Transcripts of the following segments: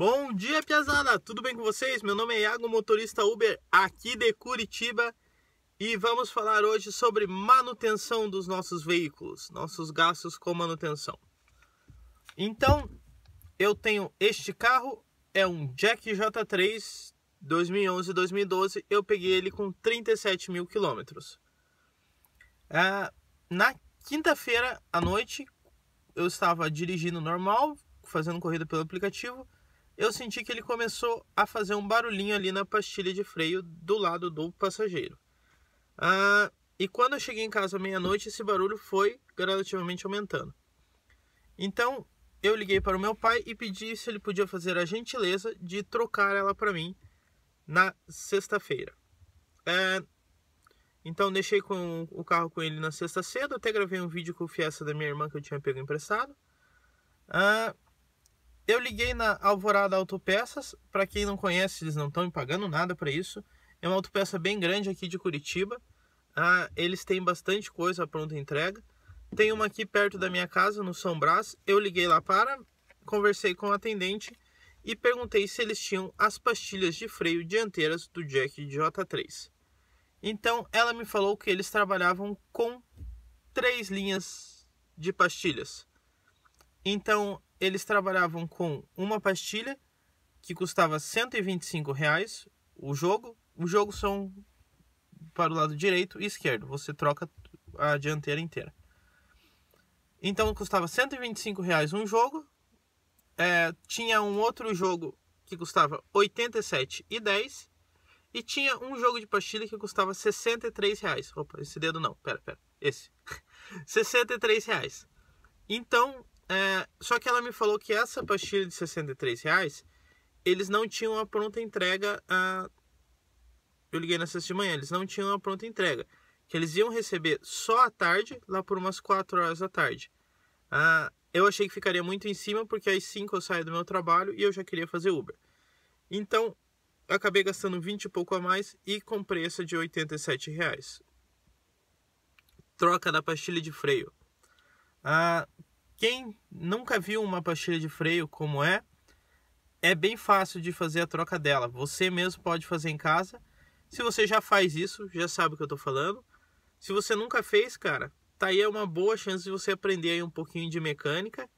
Bom dia, Piazada! Tudo bem com vocês? Meu nome é Iago, motorista Uber aqui de Curitiba e vamos falar hoje sobre manutenção dos nossos veículos, nossos gastos com manutenção. Então, eu tenho este carro, é um Jack J3 2011-2012, eu peguei ele com 37 mil quilômetros. Ah, na quinta-feira à noite, eu estava dirigindo normal, fazendo corrida pelo aplicativo eu senti que ele começou a fazer um barulhinho ali na pastilha de freio do lado do passageiro. Ah, e quando eu cheguei em casa meia-noite, esse barulho foi gradativamente aumentando. Então, eu liguei para o meu pai e pedi se ele podia fazer a gentileza de trocar ela para mim na sexta-feira. É, então, deixei com o carro com ele na sexta cedo, até gravei um vídeo com o Fiesta da minha irmã que eu tinha pego emprestado. Ah, eu liguei na Alvorada Autopeças, para quem não conhece, eles não estão me pagando nada para isso. É uma autopeça bem grande aqui de Curitiba. Ah, eles têm bastante coisa pronta entrega. Tem uma aqui perto da minha casa, no São Brás. Eu liguei lá para, conversei com o atendente e perguntei se eles tinham as pastilhas de freio dianteiras do Jack J3. Então ela me falou que eles trabalhavam com três linhas de pastilhas. Então eles trabalhavam com uma pastilha que custava 125 reais o jogo. Os jogos são para o lado direito e esquerdo. Você troca a dianteira inteira. Então custava 125 reais um jogo. É, tinha um outro jogo que custava 87 e e tinha um jogo de pastilha que custava 63 reais. Opa, esse dedo não, pera, pera, esse. 63 reais. Então é, só que ela me falou que essa pastilha de 63 reais, eles não tinham a pronta entrega. A... Ah, eu liguei na sexta de manhã, eles não tinham a pronta entrega. Que eles iam receber só à tarde, lá por umas 4 horas da tarde. Ah, eu achei que ficaria muito em cima, porque às 5 eu saio do meu trabalho e eu já queria fazer Uber. Então, acabei gastando 20 e pouco a mais e comprei essa de 87 reais. Troca da pastilha de freio. Ah, quem nunca viu uma pastilha de freio como é, é bem fácil de fazer a troca dela. Você mesmo pode fazer em casa. Se você já faz isso, já sabe o que eu estou falando. Se você nunca fez, cara, tá aí é uma boa chance de você aprender aí um pouquinho de mecânica,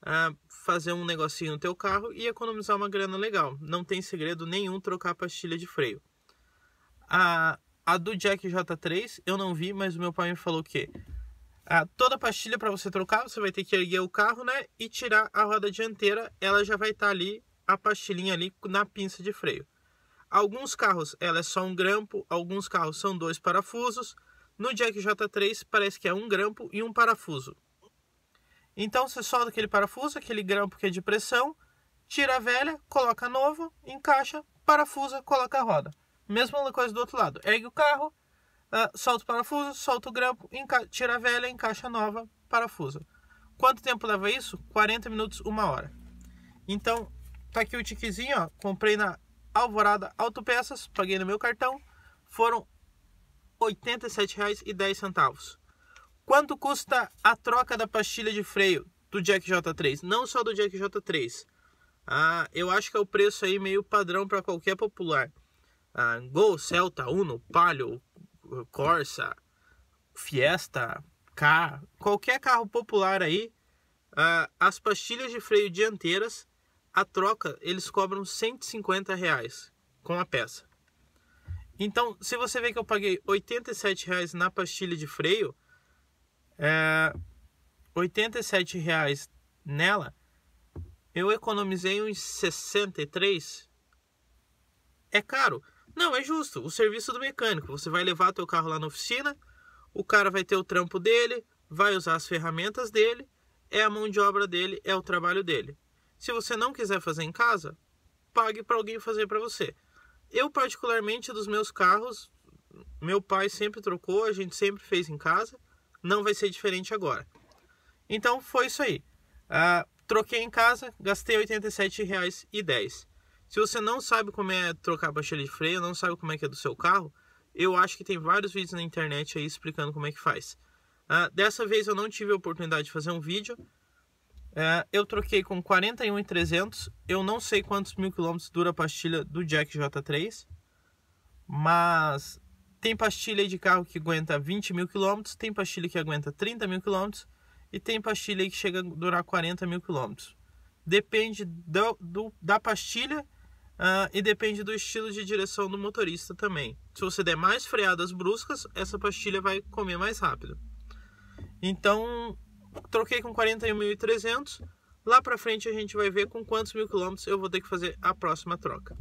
a fazer um negocinho no teu carro e economizar uma grana legal. Não tem segredo nenhum trocar a pastilha de freio. A, a do Jack J3 eu não vi, mas o meu pai me falou que a, toda a pastilha para você trocar, você vai ter que erguer o carro, né? E tirar a roda dianteira, ela já vai estar tá ali, a pastilhinha ali na pinça de freio. Alguns carros ela é só um grampo, alguns carros são dois parafusos. No Jack J3 parece que é um grampo e um parafuso. Então você solta aquele parafuso, aquele grampo que é de pressão, tira a velha, coloca novo, encaixa, parafusa, coloca a roda. Mesma coisa do outro lado. Ergue o carro, uh, solta o parafuso, solta o grampo, tira a velha, encaixa a nova, parafusa. Quanto tempo leva isso? 40 minutos, uma hora. Então, tá aqui o tiquezinho, ó. Comprei na Alvorada Autopeças, paguei no meu cartão. Foram R$ 87,10. Quanto custa a troca da pastilha de freio do Jack J3? Não só do Jack J3. Ah, eu acho que é o preço aí meio padrão para qualquer popular. Ah, Gol, Celta, Uno, Palio, Corsa, Fiesta, K, qualquer carro popular aí, uh, as pastilhas de freio dianteiras, a troca eles cobram 150 reais com a peça. Então, se você vê que eu paguei 87 reais na pastilha de freio, é, 87 reais nela, eu economizei uns 63. É caro. Não, é justo. O serviço do mecânico. Você vai levar teu carro lá na oficina, o cara vai ter o trampo dele, vai usar as ferramentas dele, é a mão de obra dele, é o trabalho dele. Se você não quiser fazer em casa, pague para alguém fazer para você. Eu particularmente dos meus carros, meu pai sempre trocou, a gente sempre fez em casa, não vai ser diferente agora. Então foi isso aí. Ah, troquei em casa, gastei R$ 87,10. Se você não sabe como é trocar a pastilha de freio, não sabe como é que é do seu carro, eu acho que tem vários vídeos na internet aí explicando como é que faz. Uh, dessa vez eu não tive a oportunidade de fazer um vídeo. Uh, eu troquei com 41,300. Eu não sei quantos mil quilômetros dura a pastilha do Jack J3. Mas tem pastilha de carro que aguenta 20 mil quilômetros. Tem pastilha que aguenta 30 mil quilômetros. E tem pastilha que chega a durar 40 mil quilômetros. Depende do, do, da pastilha Uh, e depende do estilo de direção do motorista também. Se você der mais freadas bruscas, essa pastilha vai comer mais rápido. Então, troquei com 41.300. Lá para frente a gente vai ver com quantos mil quilômetros eu vou ter que fazer a próxima troca.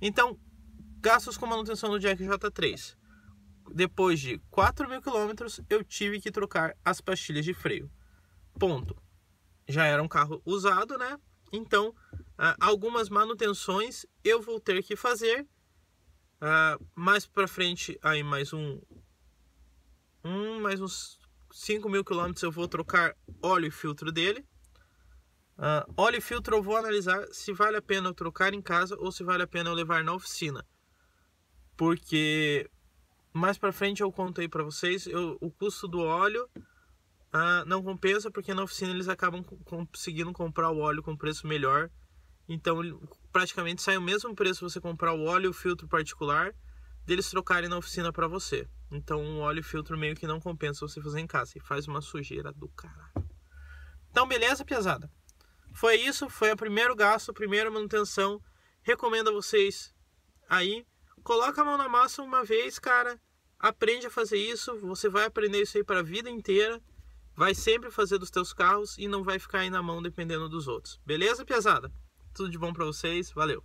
Então, gastos com manutenção do Jack J3. Depois de 4 mil quilômetros, eu tive que trocar as pastilhas de freio. Ponto. Já era um carro usado, né? Então, ah, algumas manutenções eu vou ter que fazer. Ah, mais para frente, aí mais um, um mais uns 5 mil quilômetros eu vou trocar óleo e filtro dele. Uh, óleo e filtro eu vou analisar se vale a pena eu trocar em casa ou se vale a pena eu levar na oficina. Porque mais para frente eu contei para vocês, eu, o custo do óleo uh, não compensa porque na oficina eles acabam conseguindo comprar o óleo com preço melhor então praticamente sai o mesmo preço você comprar o óleo e o filtro particular deles trocarem na oficina para você. Então o óleo e filtro meio que não compensa você fazer em casa e faz uma sujeira do caralho. Então beleza, pesada. Foi isso, foi o primeiro gasto, a primeira manutenção. Recomendo a vocês aí, coloca a mão na massa uma vez, cara. Aprende a fazer isso, você vai aprender isso aí para a vida inteira. Vai sempre fazer dos teus carros e não vai ficar aí na mão dependendo dos outros. Beleza, pesada? Tudo de bom para vocês. Valeu!